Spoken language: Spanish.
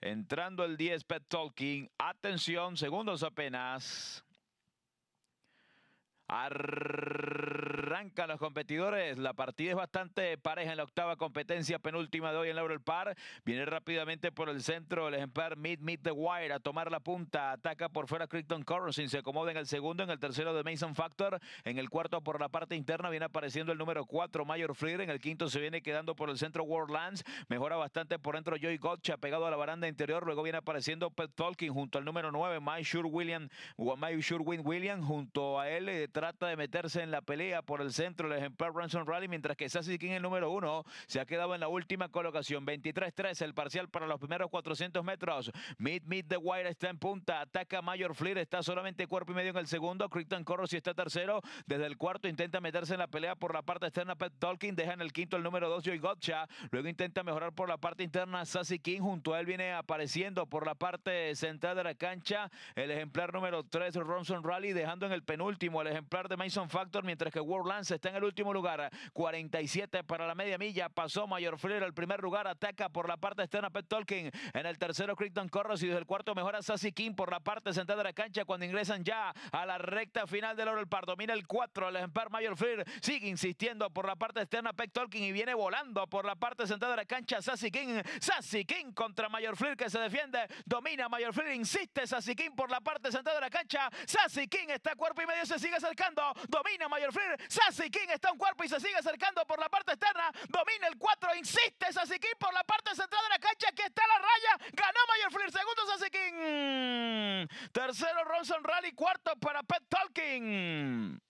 Entrando el 10, Pet Talking. Atención, segundos apenas. Arriba a los competidores. La partida es bastante pareja en la octava competencia penúltima de hoy en Laurel Par. Viene rápidamente por el centro el ejemplar Mid Mid the Wire a tomar la punta. Ataca por fuera Crichton Corrosin. Se acomoda en el segundo, en el tercero de Mason Factor. En el cuarto por la parte interna viene apareciendo el número cuatro Mayor Freer. En el quinto se viene quedando por el centro Worldlands. Mejora bastante por dentro Joy Gotcha pegado a la baranda interior. Luego viene apareciendo Pet Tolkien junto al número nueve My Sure William. My Sure Win William junto a él. Eh, trata de meterse en la pelea por el centro el ejemplar Ransom Rally, mientras que Sassy King, el número uno, se ha quedado en la última colocación. 23-3 el parcial para los primeros 400 metros. Mid Mid the Wire está en punta. Ataca Mayor Fleer, está solamente cuerpo y medio en el segundo. Crichton Corros está tercero. Desde el cuarto intenta meterse en la pelea por la parte externa. Pet Tolkien deja en el quinto el número dos, Joy Gotcha. Luego intenta mejorar por la parte interna. Sassy King junto a él viene apareciendo por la parte central de la cancha. El ejemplar número 3, Ronson Rally, dejando en el penúltimo el ejemplar de Mason Factor, mientras que World está en el último lugar. 47 para la media milla, pasó Mayor Freer al primer lugar, ataca por la parte externa Peck Tolkien, en el tercero Crichton Corros y desde el cuarto mejora Sassy King por la parte central de la cancha cuando ingresan ya a la recta final del oro el par. Domina el 4, el ejemplar Mayor Freer sigue insistiendo por la parte externa Peck Tolkien y viene volando por la parte central de la cancha Sassy King. Sassy King contra Mayor Freer que se defiende, domina Mayor Freer insiste Sassy King por la parte central de la cancha. Sassy King está cuerpo y medio, se sigue acercando, domina Mayor Freer Sasikin está un cuerpo y se sigue acercando por la parte externa. Domina el 4, insiste Sasikin por la parte central de la cancha. Aquí está la raya. Ganó Mayer Segundo Sasikin. Mm, tercero Ronson Rally. Cuarto para Pet Talking.